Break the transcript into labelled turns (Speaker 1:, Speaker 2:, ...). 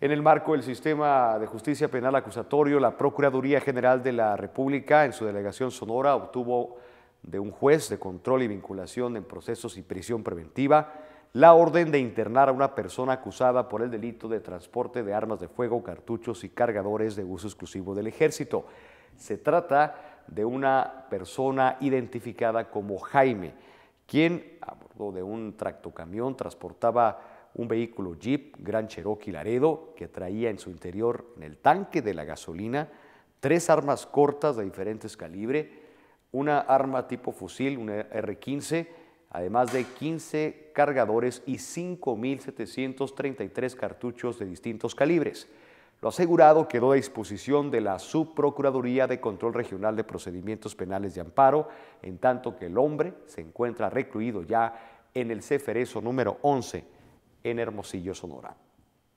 Speaker 1: En el marco del sistema de justicia penal acusatorio, la Procuraduría General de la República, en su delegación Sonora, obtuvo de un juez de control y vinculación en procesos y prisión preventiva la orden de internar a una persona acusada por el delito de transporte de armas de fuego, cartuchos y cargadores de uso exclusivo del ejército. Se trata de una persona identificada como Jaime, quien a bordo de un tractocamión transportaba un vehículo Jeep Gran Cherokee Laredo que traía en su interior, en el tanque de la gasolina, tres armas cortas de diferentes calibre, una arma tipo fusil, una R-15, además de 15 cargadores y 5.733 cartuchos de distintos calibres. Lo asegurado quedó a disposición de la Subprocuraduría de Control Regional de Procedimientos Penales de Amparo, en tanto que el hombre se encuentra recluido ya en el Cefereso número 11 en Hermosillo, Sonora.